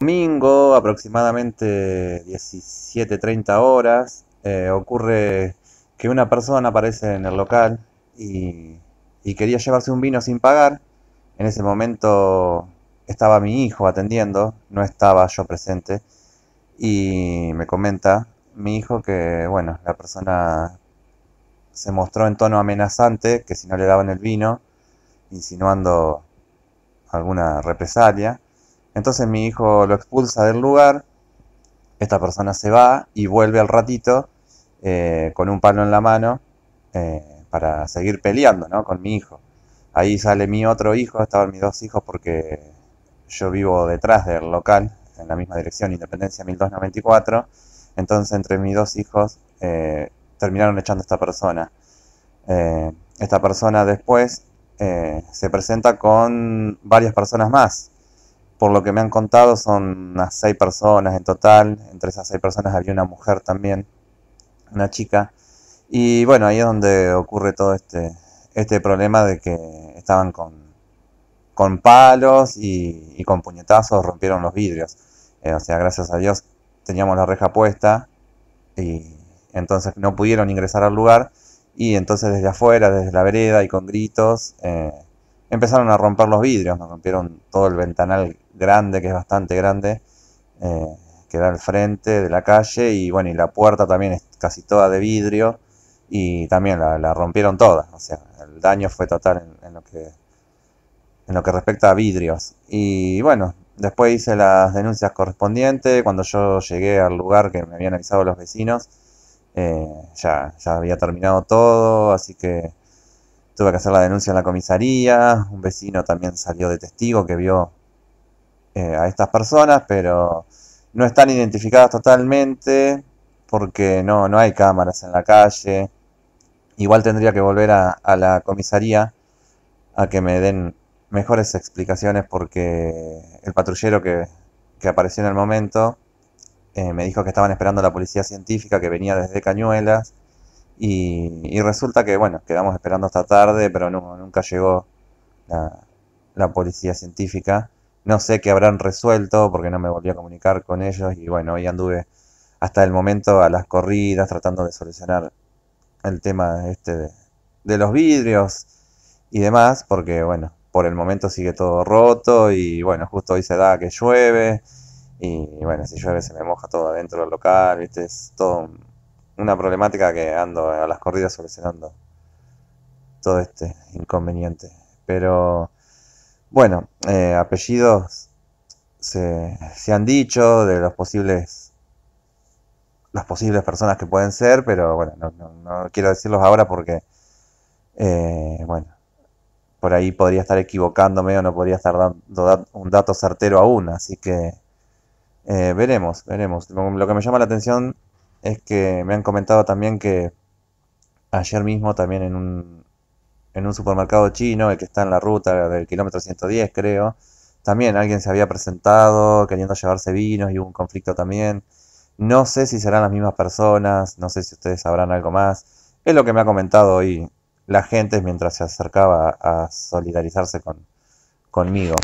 domingo, aproximadamente 17-30 horas, eh, ocurre que una persona aparece en el local y, y, quería llevarse un vino sin pagar. En ese momento estaba mi hijo atendiendo, no estaba yo presente. Y me comenta mi hijo que, bueno, la persona se mostró en tono amenazante, que si no le daban el vino, insinuando alguna represalia entonces mi hijo lo expulsa del lugar, esta persona se va y vuelve al ratito eh, con un palo en la mano eh, para seguir peleando con mi hijo. Ahí sale mi otro hijo, estaban mis dos hijos porque yo vivo detrás del local, en la misma dirección, Independencia 1294. Entonces entre mis dos hijos eh, terminaron echando a esta persona. esta persona después se presenta con varias personas más por lo que me han contado, son unas seis personas en total. Entre esas seis personas había una mujer también, una chica. Y bueno, ahí es donde ocurre todo este, este problema de que estaban con, palos y, con puñetazos rompieron los vidrios. Eh, o sea, gracias a Dios teníamos la reja puesta y entonces no pudieron ingresar al lugar. Y entonces desde afuera, desde la vereda y con gritos, eh, empezaron a romper los vidrios, nos rompieron todo el ventanal grande, que es bastante grande, eh, que da al frente de la calle y bueno, y la puerta también es casi toda de vidrio y también la, rompieron toda, o sea, el daño fue total en, lo que en lo que respecta a vidrios. Y bueno, después hice las denuncias correspondientes, cuando yo llegué al lugar que me habían avisado los vecinos, eh, ya, ya había terminado todo, así que tuve que hacer la denuncia en la comisaría, un vecino también salió de testigo que vio eh, a estas personas, pero no están identificadas totalmente porque no, no hay cámaras en la calle. Igual tendría que volver a, la comisaría a que me den mejores explicaciones porque el patrullero que, apareció en el momento eh, me dijo que estaban esperando a la policía científica que venía desde Cañuelas y, resulta que bueno, quedamos esperando hasta tarde pero nunca llegó la, la policía científica no sé qué habrán resuelto porque no me volví a comunicar con ellos y bueno, hoy anduve hasta el momento a las corridas tratando de solucionar el tema este de, los vidrios y demás porque bueno, por el momento sigue todo roto y bueno, justo hoy se da que llueve y bueno, si llueve se me moja todo adentro del local, ¿viste? es todo una problemática que ando a las corridas solucionando todo este inconveniente. Pero bueno, eh, apellidos se, han dicho de los posibles las posibles personas que pueden ser, pero bueno, no, no, no quiero decirlos ahora porque, eh, bueno, por ahí podría estar equivocándome o no podría estar dando un dato certero aún, así que eh, veremos, veremos. Lo que me llama la atención es que me han comentado también que ayer mismo también en un, en un supermercado chino, el que está en la ruta del kilómetro 110 creo. También alguien se había presentado queriendo llevarse vinos y hubo un conflicto también. No sé si serán las mismas personas, no sé si ustedes sabrán algo más. Es lo que me ha comentado hoy la gente mientras se acercaba a solidarizarse con, conmigo.